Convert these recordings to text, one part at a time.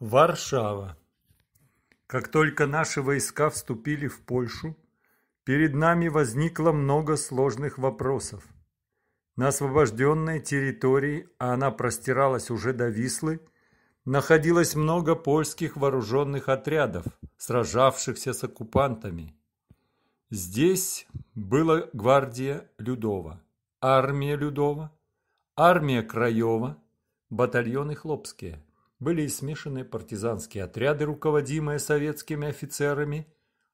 Варшава. Как только наши войска вступили в Польшу, перед нами возникло много сложных вопросов. На освобожденной территории, а она простиралась уже до Вислы, находилось много польских вооруженных отрядов, сражавшихся с оккупантами. Здесь была гвардия Людова, армия Людова, армия Краева, батальоны Хлопские были и смешанные партизанские отряды, руководимые советскими офицерами,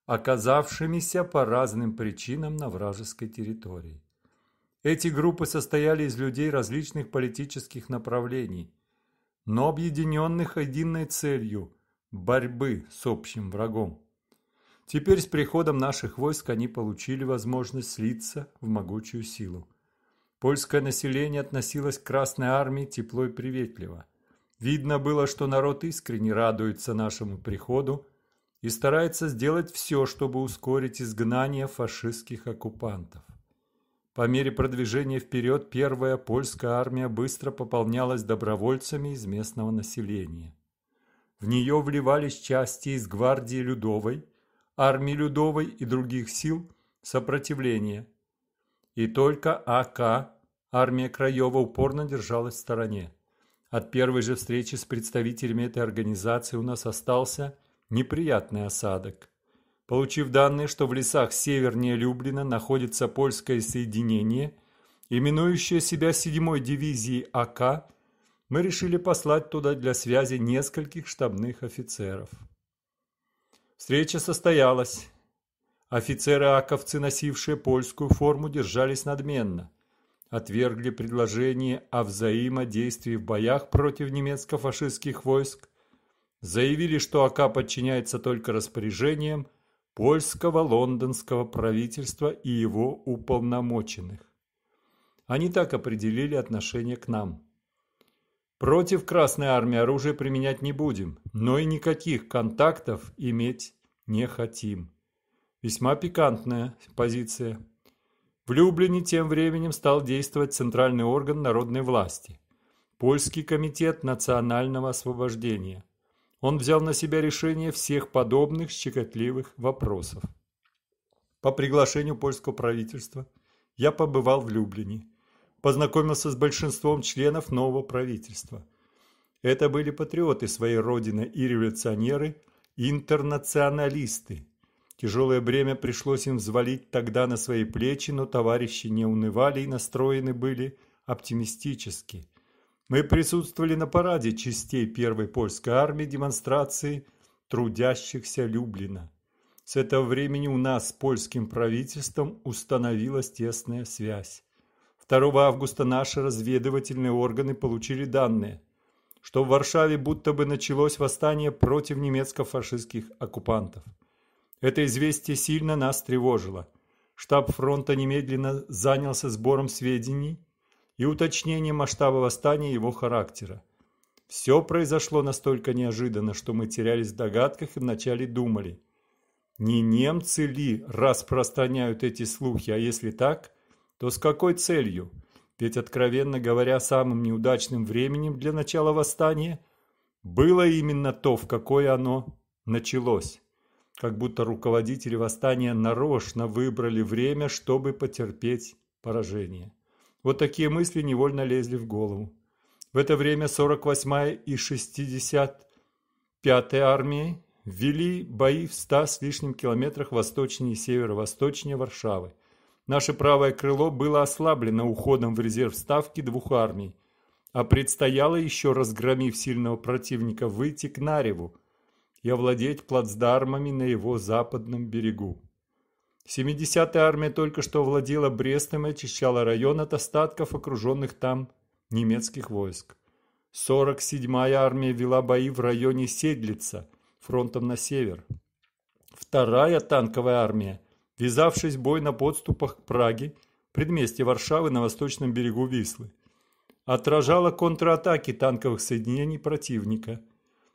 оказавшимися по разным причинам на вражеской территории. Эти группы состояли из людей различных политических направлений, но объединенных единой целью – борьбы с общим врагом. Теперь с приходом наших войск они получили возможность слиться в могучую силу. Польское население относилось к Красной Армии тепло и приветливо – Видно было, что народ искренне радуется нашему приходу и старается сделать все, чтобы ускорить изгнание фашистских оккупантов. По мере продвижения вперед первая польская армия быстро пополнялась добровольцами из местного населения. В нее вливались части из гвардии Людовой, армии Людовой и других сил сопротивления. И только АК, армия Краева, упорно держалась в стороне. От первой же встречи с представителями этой организации у нас остался неприятный осадок. Получив данные, что в лесах севернее Люблина находится польское соединение, именующее себя 7 дивизией АК, мы решили послать туда для связи нескольких штабных офицеров. Встреча состоялась. Офицеры-аковцы, носившие польскую форму, держались надменно – отвергли предложение о взаимодействии в боях против немецко-фашистских войск, заявили, что АК подчиняется только распоряжениям польского лондонского правительства и его уполномоченных. Они так определили отношение к нам. Против Красной Армии оружие применять не будем, но и никаких контактов иметь не хотим. Весьма пикантная позиция. В Люблине тем временем стал действовать Центральный орган народной власти – Польский комитет национального освобождения. Он взял на себя решение всех подобных щекотливых вопросов. По приглашению польского правительства я побывал в Люблине, познакомился с большинством членов нового правительства. Это были патриоты своей родины и революционеры, интернационалисты – Тяжелое бремя пришлось им взвалить тогда на свои плечи, но товарищи не унывали и настроены были оптимистически. Мы присутствовали на параде частей первой польской армии демонстрации трудящихся Люблина. С этого времени у нас с польским правительством установилась тесная связь. 2 августа наши разведывательные органы получили данные, что в Варшаве будто бы началось восстание против немецко-фашистских оккупантов – это известие сильно нас тревожило. Штаб фронта немедленно занялся сбором сведений и уточнением масштаба восстания и его характера. Все произошло настолько неожиданно, что мы терялись в догадках и вначале думали. Не немцы ли распространяют эти слухи, а если так, то с какой целью? Ведь, откровенно говоря, самым неудачным временем для начала восстания было именно то, в какое оно началось как будто руководители восстания нарочно выбрали время, чтобы потерпеть поражение. Вот такие мысли невольно лезли в голову. В это время 48-я и 65-я армии вели бои в 100 с лишним километрах восточнее и северо-восточнее Варшавы. Наше правое крыло было ослаблено уходом в резерв ставки двух армий, а предстояло еще, разгромив сильного противника, выйти к Нареву – и овладеть плацдармами на его западном берегу. 70-я армия только что овладела Брестом и очищала район от остатков окруженных там немецких войск. 47-я армия вела бои в районе Седлица, фронтом на север. Вторая танковая армия, ввязавшись в бой на подступах к Праге, предместье Варшавы на восточном берегу Вислы, отражала контратаки танковых соединений противника –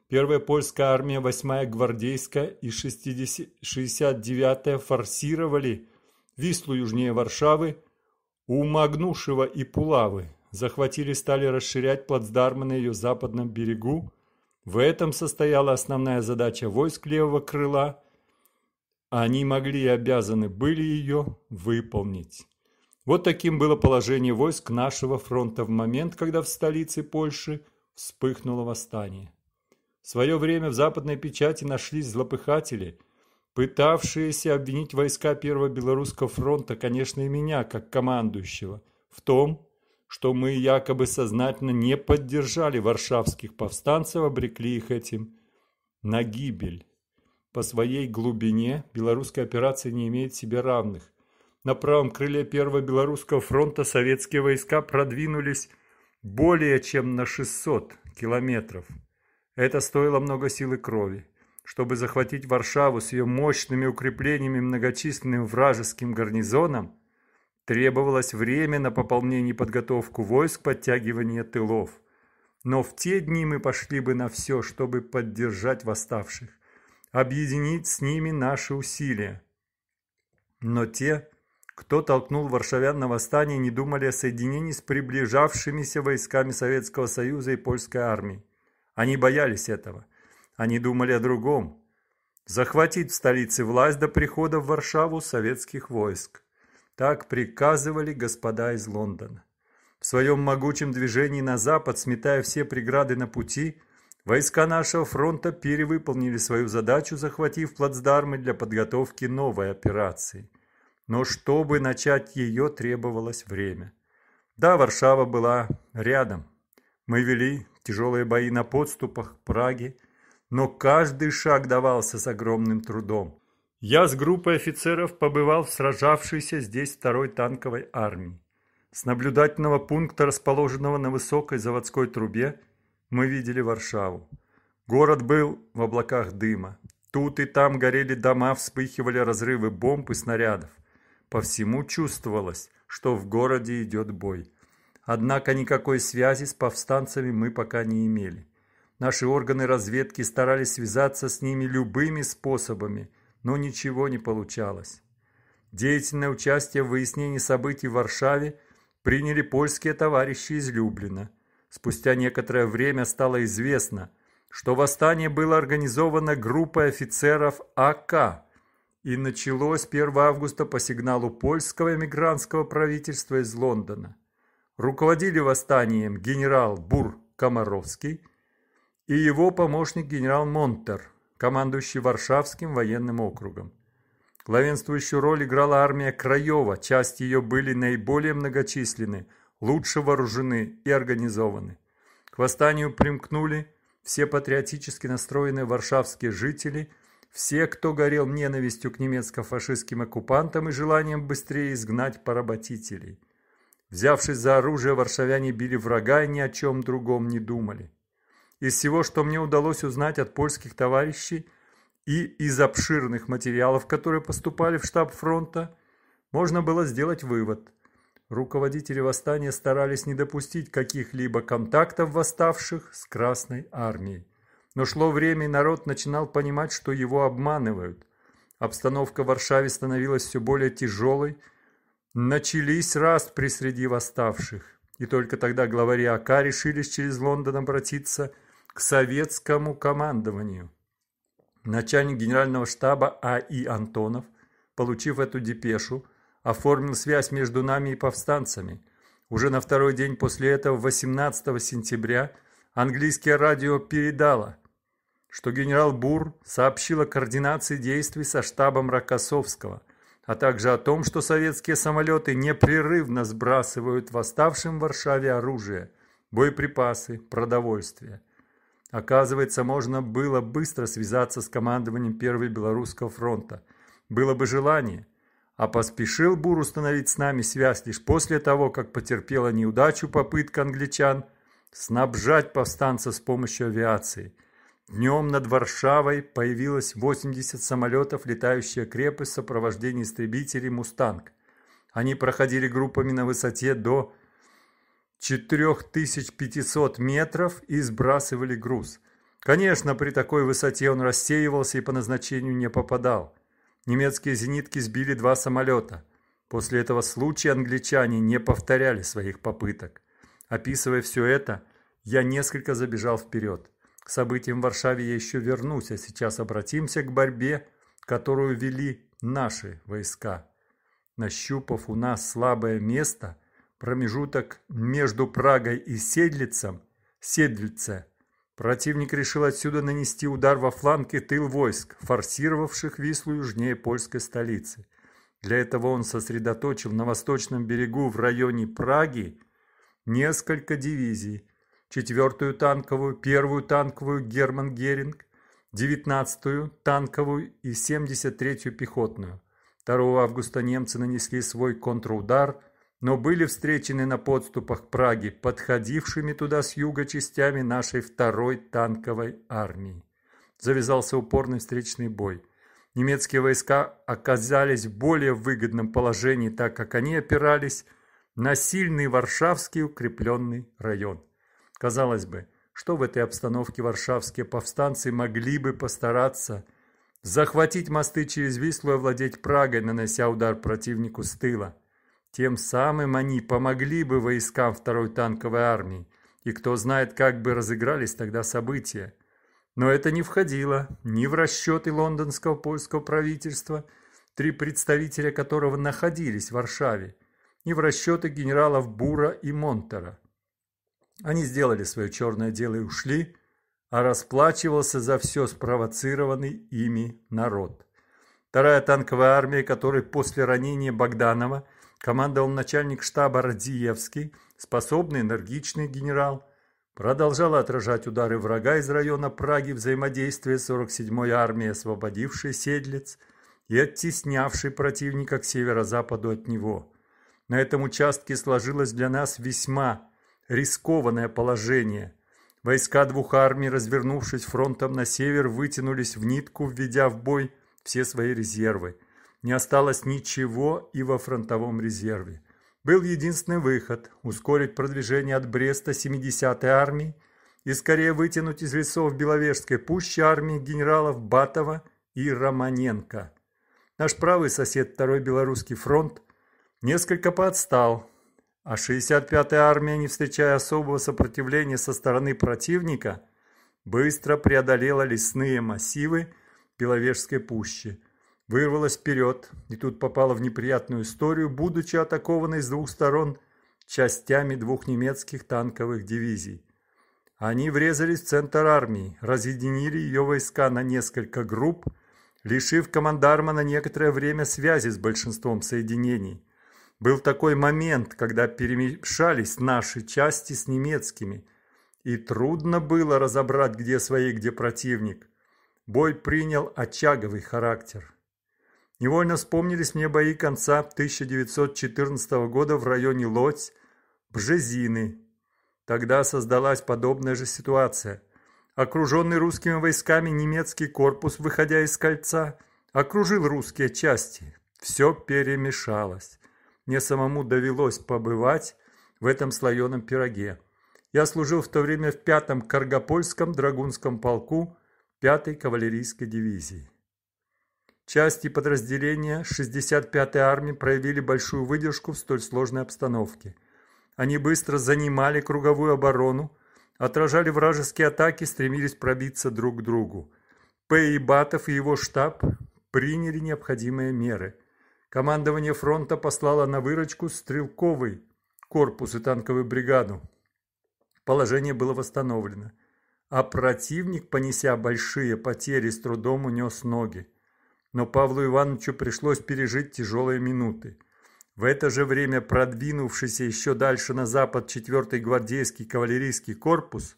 Первая польская армия, 8-я гвардейская и 69-я форсировали Вислу южнее Варшавы, у Магнушева и Пулавы, захватили стали расширять плацдармы на ее западном берегу. В этом состояла основная задача войск левого крыла. Они могли и обязаны были ее выполнить. Вот таким было положение войск нашего фронта в момент, когда в столице Польши вспыхнуло восстание. В свое время в западной печати нашлись злопыхатели, пытавшиеся обвинить войска Первого Белорусского фронта, конечно, и меня, как командующего, в том, что мы якобы сознательно не поддержали варшавских повстанцев, обрекли их этим на гибель. По своей глубине белорусская операция не имеет себе равных. На правом крыле Первого Белорусского фронта советские войска продвинулись более чем на 600 километров – это стоило много сил и крови. Чтобы захватить Варшаву с ее мощными укреплениями многочисленным вражеским гарнизоном, требовалось время на пополнение и подготовку войск подтягивания тылов. Но в те дни мы пошли бы на все, чтобы поддержать восставших, объединить с ними наши усилия. Но те, кто толкнул варшавян на восстание, не думали о соединении с приближавшимися войсками Советского Союза и польской армии. Они боялись этого. Они думали о другом. Захватить в столице власть до прихода в Варшаву советских войск. Так приказывали господа из Лондона. В своем могучем движении на запад, сметая все преграды на пути, войска нашего фронта перевыполнили свою задачу, захватив плацдармы для подготовки новой операции. Но чтобы начать ее, требовалось время. Да, Варшава была рядом. Мы вели тяжелые бои на подступах к Праге, но каждый шаг давался с огромным трудом. Я с группой офицеров побывал в сражавшейся здесь второй танковой армии. С наблюдательного пункта, расположенного на высокой заводской трубе, мы видели Варшаву. Город был в облаках дыма. Тут и там горели дома, вспыхивали разрывы бомб и снарядов. По всему чувствовалось, что в городе идет бой – Однако никакой связи с повстанцами мы пока не имели. Наши органы разведки старались связаться с ними любыми способами, но ничего не получалось. Деятельное участие в выяснении событий в Варшаве приняли польские товарищи из Люблина. Спустя некоторое время стало известно, что восстание было организовано группой офицеров АК и началось 1 августа по сигналу польского эмигрантского правительства из Лондона руководили восстанием генерал Бур Комаровский и его помощник генерал Монтер, командующий Варшавским военным округом. Главенствующую роль играла армия Краева, часть ее были наиболее многочисленны, лучше вооружены и организованы. К восстанию примкнули все патриотически настроенные варшавские жители, все, кто горел ненавистью к немецко-фашистским оккупантам и желанием быстрее изгнать поработителей. Взявшись за оружие, варшавяне били врага и ни о чем другом не думали. Из всего, что мне удалось узнать от польских товарищей и из обширных материалов, которые поступали в штаб фронта, можно было сделать вывод. Руководители восстания старались не допустить каких-либо контактов восставших с Красной Армией. Но шло время, и народ начинал понимать, что его обманывают. Обстановка в Варшаве становилась все более тяжелой, Начались распри среди восставших, и только тогда главари АК решились через Лондон обратиться к советскому командованию. Начальник генерального штаба А.И. Антонов, получив эту депешу, оформил связь между нами и повстанцами. Уже на второй день после этого, 18 сентября, английское радио передало, что генерал Бур сообщил о координации действий со штабом Рокоссовского а также о том, что советские самолеты непрерывно сбрасывают в восставшим в Варшаве оружие, боеприпасы, продовольствие. Оказывается, можно было быстро связаться с командованием Первой Белорусского фронта. Было бы желание. А поспешил Бур установить с нами связь лишь после того, как потерпела неудачу попытка англичан снабжать повстанца с помощью авиации – Днем над Варшавой появилось 80 самолетов, летающие крепы в сопровождении истребителей «Мустанг». Они проходили группами на высоте до 4500 метров и сбрасывали груз. Конечно, при такой высоте он рассеивался и по назначению не попадал. Немецкие зенитки сбили два самолета. После этого случая англичане не повторяли своих попыток. Описывая все это, я несколько забежал вперед. К событиям в Варшаве я еще вернусь, а сейчас обратимся к борьбе, которую вели наши войска. Нащупав у нас слабое место, промежуток между Прагой и Седлицем, Седлице, противник решил отсюда нанести удар во фланг и тыл войск, форсировавших Вислу южнее польской столицы. Для этого он сосредоточил на восточном берегу в районе Праги несколько дивизий – Четвертую танковую, первую танковую Герман Геринг, 19-ю танковую и 73-ю пехотную. 2 августа немцы нанесли свой контрудар, но были встречены на подступах к Праге подходившими туда с юга частями нашей второй танковой армии. Завязался упорный встречный бой. Немецкие войска оказались в более выгодном положении, так как они опирались на сильный Варшавский укрепленный район. Казалось бы, что в этой обстановке варшавские повстанцы могли бы постараться захватить мосты через Вислу и овладеть Прагой, нанося удар противнику с тыла. Тем самым они помогли бы войскам второй танковой армии, и кто знает, как бы разыгрались тогда события. Но это не входило ни в расчеты лондонского польского правительства, три представителя которого находились в Варшаве, ни в расчеты генералов Бура и Монтера. Они сделали свое черное дело и ушли, а расплачивался за все спровоцированный ими народ. Вторая танковая армия, которой после ранения Богданова командовал начальник штаба Радзиевский, способный энергичный генерал, продолжала отражать удары врага из района Праги взаимодействия 47-й армии, освободившей Седлец и оттеснявшей противника к северо-западу от него. На этом участке сложилась для нас весьма рискованное положение. Войска двух армий, развернувшись фронтом на север, вытянулись в нитку, введя в бой все свои резервы. Не осталось ничего и во фронтовом резерве. Был единственный выход – ускорить продвижение от Бреста 70-й армии и скорее вытянуть из лесов Беловежской пущи армии генералов Батова и Романенко. Наш правый сосед, Второй Белорусский фронт, несколько подстал, а 65-я армия, не встречая особого сопротивления со стороны противника, быстро преодолела лесные массивы Беловежской пущи, вырвалась вперед и тут попала в неприятную историю, будучи атакованной с двух сторон частями двух немецких танковых дивизий. Они врезались в центр армии, разъединили ее войска на несколько групп, лишив командарма на некоторое время связи с большинством соединений. Был такой момент, когда перемешались наши части с немецкими, и трудно было разобрать, где свои, где противник. Бой принял очаговый характер. Невольно вспомнились мне бои конца 1914 года в районе Лодь, Бжезины. Тогда создалась подобная же ситуация. Окруженный русскими войсками немецкий корпус, выходя из кольца, окружил русские части. Все перемешалось. Мне самому довелось побывать в этом слоеном пироге. Я служил в то время в пятом Каргопольском драгунском полку пятой кавалерийской дивизии. Части подразделения 65-й армии проявили большую выдержку в столь сложной обстановке. Они быстро занимали круговую оборону, отражали вражеские атаки, стремились пробиться друг к другу. П. Ибатов и его штаб приняли необходимые меры – Командование фронта послало на выручку стрелковый корпус и танковую бригаду. Положение было восстановлено, а противник, понеся большие потери, с трудом унес ноги. Но Павлу Ивановичу пришлось пережить тяжелые минуты. В это же время продвинувшийся еще дальше на запад 4-й гвардейский кавалерийский корпус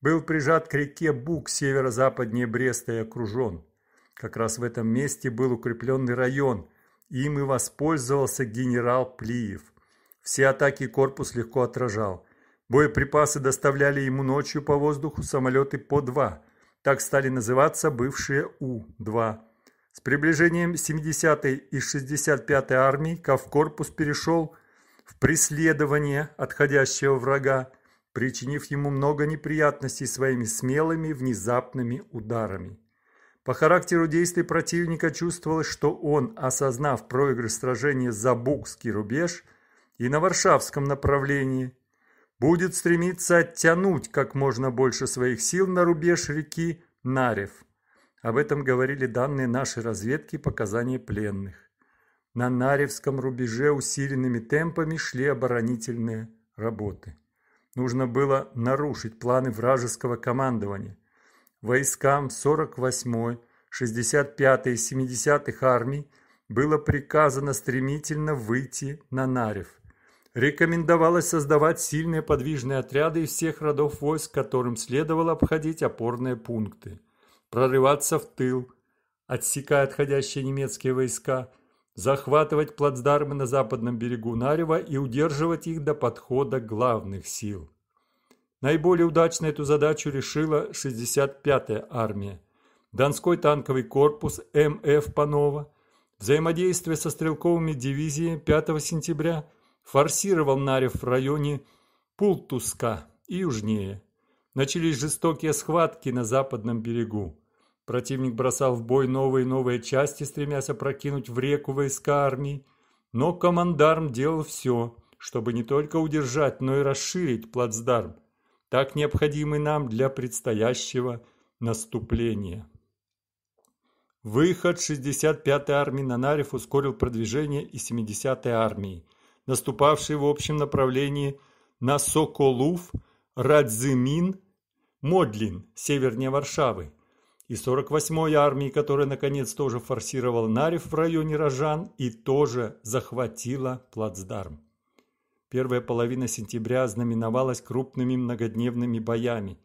был прижат к реке Бук северо-западнее Бреста и окружен. Как раз в этом месте был укрепленный район – им и воспользовался генерал Плиев. Все атаки корпус легко отражал. Боеприпасы доставляли ему ночью по воздуху самолеты по два. Так стали называться бывшие У-2. С приближением 70-й и 65-й армии Кавкорпус перешел в преследование отходящего врага, причинив ему много неприятностей своими смелыми внезапными ударами. По характеру действий противника чувствовалось, что он, осознав проигрыш сражения за Букский рубеж и на Варшавском направлении, будет стремиться оттянуть как можно больше своих сил на рубеж реки Нарев. Об этом говорили данные нашей разведки и показания пленных. На Наревском рубеже усиленными темпами шли оборонительные работы. Нужно было нарушить планы вражеского командования войскам 48-й, 65-й и 70-х армий было приказано стремительно выйти на Нарев. Рекомендовалось создавать сильные подвижные отряды из всех родов войск, которым следовало обходить опорные пункты, прорываться в тыл, отсекая отходящие немецкие войска, захватывать плацдармы на западном берегу Нарева и удерживать их до подхода главных сил. Наиболее удачно эту задачу решила 65-я армия. Донской танковый корпус МФ Панова, взаимодействие со стрелковыми дивизиями 5 сентября форсировал Нарев в районе Пултуска и южнее. Начались жестокие схватки на западном берегу. Противник бросал в бой новые и новые части, стремясь опрокинуть в реку войска армии. Но командарм делал все, чтобы не только удержать, но и расширить плацдарм так необходимый нам для предстоящего наступления. Выход 65-й армии на Нарев ускорил продвижение и 70-й армии, наступавшей в общем направлении на Соколув, Радзимин, Модлин, севернее Варшавы, и 48-й армии, которая наконец тоже форсировала Нарев в районе Рожан и тоже захватила плацдарм. Первая половина сентября знаменовалась крупными многодневными боями.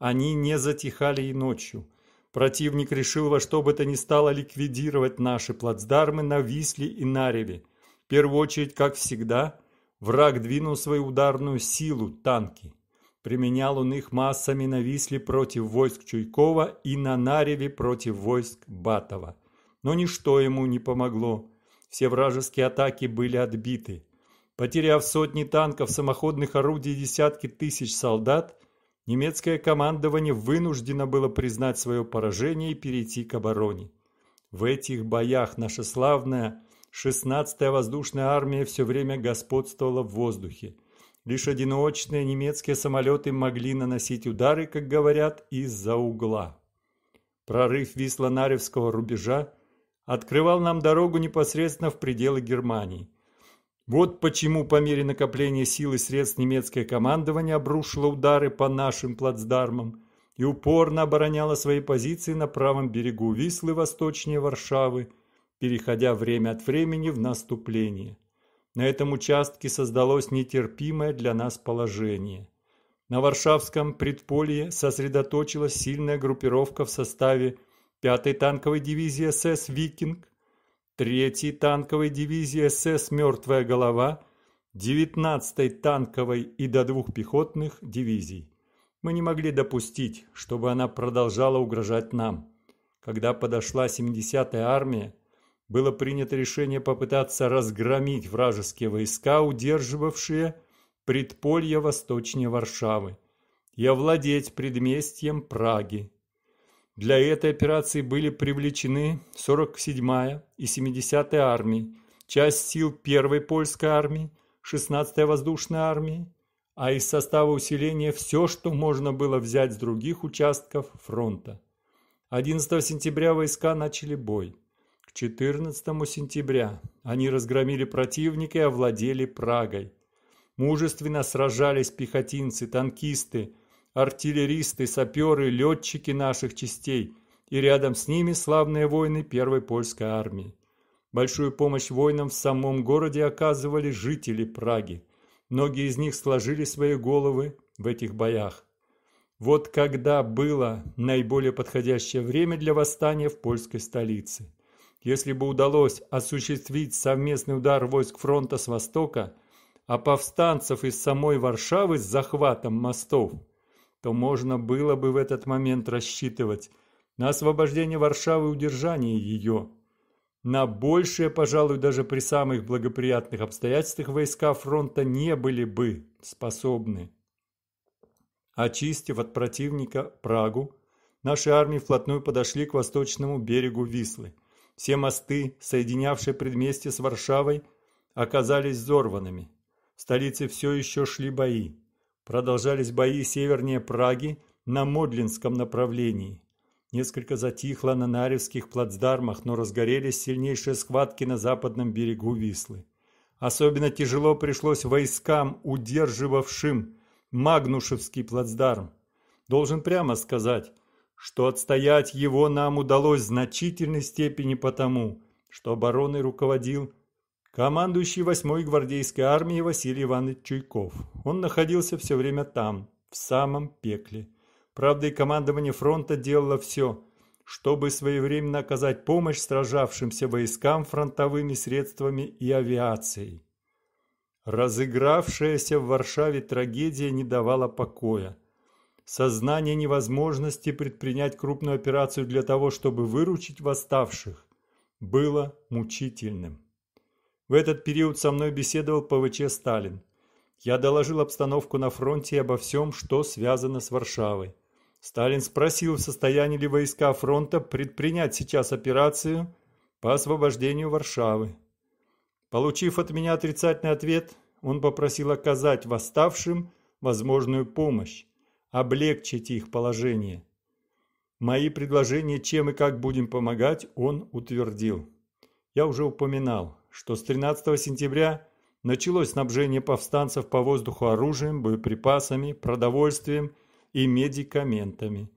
Они не затихали и ночью. Противник решил во что бы то ни стало ликвидировать наши плацдармы на Висле и Нареве. В первую очередь, как всегда, враг двинул свою ударную силу – танки. Применял он их массами на Висле против войск Чуйкова и на Нареве против войск Батова. Но ничто ему не помогло. Все вражеские атаки были отбиты. Потеряв сотни танков, самоходных орудий и десятки тысяч солдат, немецкое командование вынуждено было признать свое поражение и перейти к обороне. В этих боях наша славная 16-я воздушная армия все время господствовала в воздухе. Лишь одиночные немецкие самолеты могли наносить удары, как говорят, из-за угла. Прорыв Вислонаревского рубежа открывал нам дорогу непосредственно в пределы Германии – вот почему по мере накопления сил и средств немецкое командование обрушило удары по нашим плацдармам и упорно обороняло свои позиции на правом берегу Вислы восточнее Варшавы, переходя время от времени в наступление. На этом участке создалось нетерпимое для нас положение. На Варшавском предполье сосредоточилась сильная группировка в составе 5-й танковой дивизии СС «Викинг», 3-й танковой дивизии СС «Мертвая голова», 19-й танковой и до двух пехотных дивизий. Мы не могли допустить, чтобы она продолжала угрожать нам. Когда подошла 70-я армия, было принято решение попытаться разгромить вражеские войска, удерживавшие предполье восточнее Варшавы, и овладеть предместьем Праги. Для этой операции были привлечены 47-я и 70-я армии, часть сил 1-й польской армии, 16-й воздушной армии, а из состава усиления все, что можно было взять с других участков фронта. 11 сентября войска начали бой. К 14 сентября они разгромили противника и овладели Прагой. Мужественно сражались пехотинцы, танкисты, артиллеристы, саперы, летчики наших частей и рядом с ними славные воины Первой польской армии. Большую помощь воинам в самом городе оказывали жители Праги. Многие из них сложили свои головы в этих боях. Вот когда было наиболее подходящее время для восстания в польской столице. Если бы удалось осуществить совместный удар войск фронта с востока, а повстанцев из самой Варшавы с захватом мостов – то можно было бы в этот момент рассчитывать на освобождение Варшавы и удержание ее. На большее, пожалуй, даже при самых благоприятных обстоятельствах войска фронта не были бы способны. Очистив от противника Прагу, наши армии вплотную подошли к восточному берегу Вислы. Все мосты, соединявшие предместье с Варшавой, оказались взорванными. В столице все еще шли бои. Продолжались бои севернее Праги на Модлинском направлении. Несколько затихло на Наревских плацдармах, но разгорелись сильнейшие схватки на западном берегу Вислы. Особенно тяжело пришлось войскам, удерживавшим Магнушевский плацдарм. Должен прямо сказать, что отстоять его нам удалось в значительной степени потому, что обороной руководил командующий 8-й гвардейской армией Василий Иванович Чуйков. Он находился все время там, в самом пекле. Правда, и командование фронта делало все, чтобы своевременно оказать помощь сражавшимся войскам фронтовыми средствами и авиацией. Разыгравшаяся в Варшаве трагедия не давала покоя. Сознание невозможности предпринять крупную операцию для того, чтобы выручить восставших, было мучительным. В этот период со мной беседовал ПВЧ Сталин. Я доложил обстановку на фронте и обо всем, что связано с Варшавой. Сталин спросил, в состоянии ли войска фронта предпринять сейчас операцию по освобождению Варшавы. Получив от меня отрицательный ответ, он попросил оказать восставшим возможную помощь, облегчить их положение. Мои предложения, чем и как будем помогать, он утвердил. Я уже упоминал что с 13 сентября началось снабжение повстанцев по воздуху оружием, боеприпасами, продовольствием и медикаментами.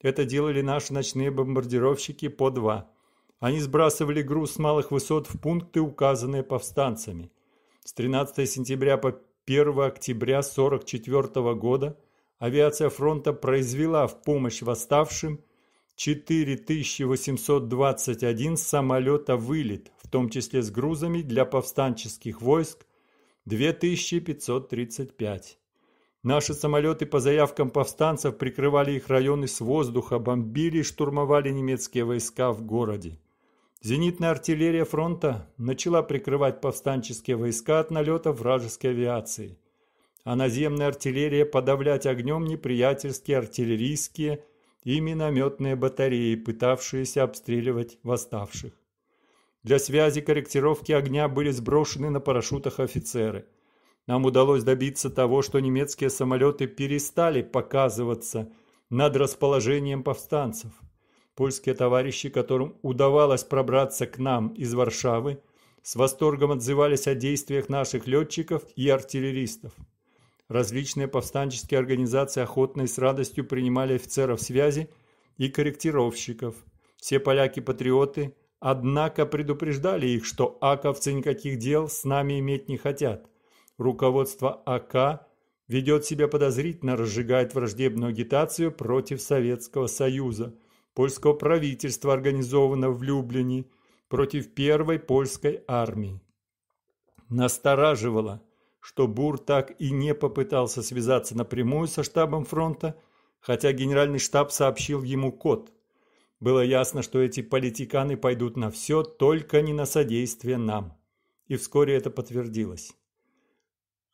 Это делали наши ночные бомбардировщики по два. Они сбрасывали груз с малых высот в пункты, указанные повстанцами. С 13 сентября по 1 октября 1944 года авиация фронта произвела в помощь восставшим 4821 самолета «Вылет» том числе с грузами для повстанческих войск, 2535. Наши самолеты по заявкам повстанцев прикрывали их районы с воздуха, бомбили и штурмовали немецкие войска в городе. Зенитная артиллерия фронта начала прикрывать повстанческие войска от налетов вражеской авиации, а наземная артиллерия подавлять огнем неприятельские артиллерийские и минометные батареи, пытавшиеся обстреливать восставших. Для связи корректировки огня были сброшены на парашютах офицеры. Нам удалось добиться того, что немецкие самолеты перестали показываться над расположением повстанцев. Польские товарищи, которым удавалось пробраться к нам из Варшавы, с восторгом отзывались о действиях наших летчиков и артиллеристов. Различные повстанческие организации охотно и с радостью принимали офицеров связи и корректировщиков. Все поляки-патриоты Однако предупреждали их, что аковцы никаких дел с нами иметь не хотят. Руководство АК ведет себя подозрительно, разжигает враждебную агитацию против Советского Союза, польского правительства, организованного в Люблине, против первой польской армии. Настораживало, что Бур так и не попытался связаться напрямую со штабом фронта, хотя генеральный штаб сообщил ему код – было ясно, что эти политиканы пойдут на все, только не на содействие нам. И вскоре это подтвердилось.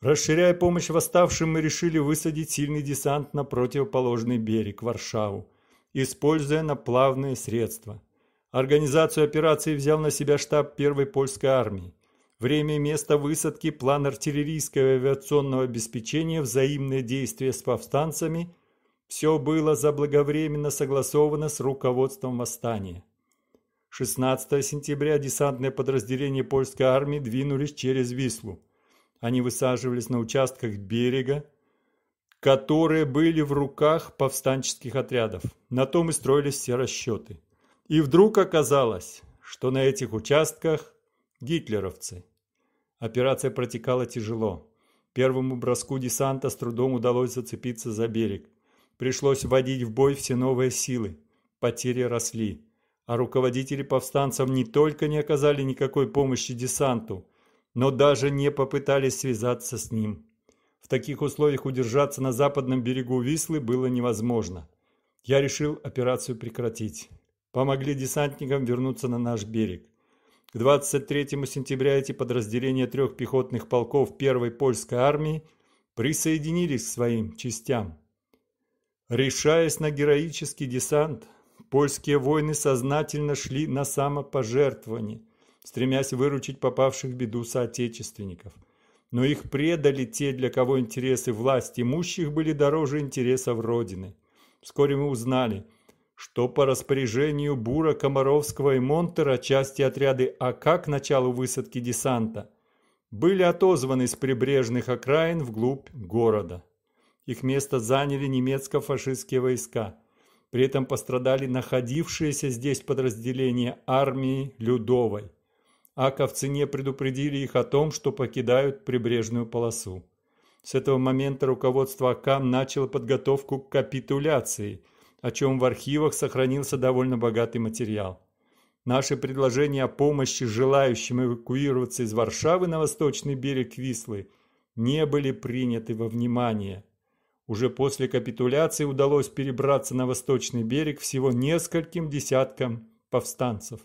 Расширяя помощь восставшим, мы решили высадить сильный десант на противоположный берег, Варшаву, используя наплавные средства. Организацию операции взял на себя штаб первой польской армии. Время и место высадки, план артиллерийского и авиационного обеспечения, взаимные действия с повстанцами – все было заблаговременно согласовано с руководством восстания. 16 сентября десантные подразделения польской армии двинулись через Вислу. Они высаживались на участках берега, которые были в руках повстанческих отрядов. На том и строились все расчеты. И вдруг оказалось, что на этих участках гитлеровцы. Операция протекала тяжело. Первому броску десанта с трудом удалось зацепиться за берег. Пришлось вводить в бой все новые силы. Потери росли. А руководители повстанцев не только не оказали никакой помощи десанту, но даже не попытались связаться с ним. В таких условиях удержаться на западном берегу Вислы было невозможно. Я решил операцию прекратить. Помогли десантникам вернуться на наш берег. К 23 сентября эти подразделения трех пехотных полков первой польской армии присоединились к своим частям. Решаясь на героический десант, польские воины сознательно шли на самопожертвование, стремясь выручить попавших в беду соотечественников. Но их предали те, для кого интересы власть имущих были дороже интересов Родины. Вскоре мы узнали, что по распоряжению Бура, Комаровского и Монтера части отряды «А АК к началу высадки десанта были отозваны с прибрежных окраин вглубь города. Их место заняли немецко-фашистские войска. При этом пострадали находившиеся здесь подразделения армии Людовой. Ака не предупредили их о том, что покидают прибрежную полосу. С этого момента руководство АК начало подготовку к капитуляции, о чем в архивах сохранился довольно богатый материал. Наши предложения о помощи желающим эвакуироваться из Варшавы на восточный берег Вислы не были приняты во внимание. Уже после капитуляции удалось перебраться на восточный берег всего нескольким десяткам повстанцев.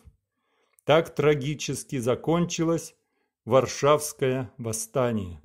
Так трагически закончилось Варшавское восстание.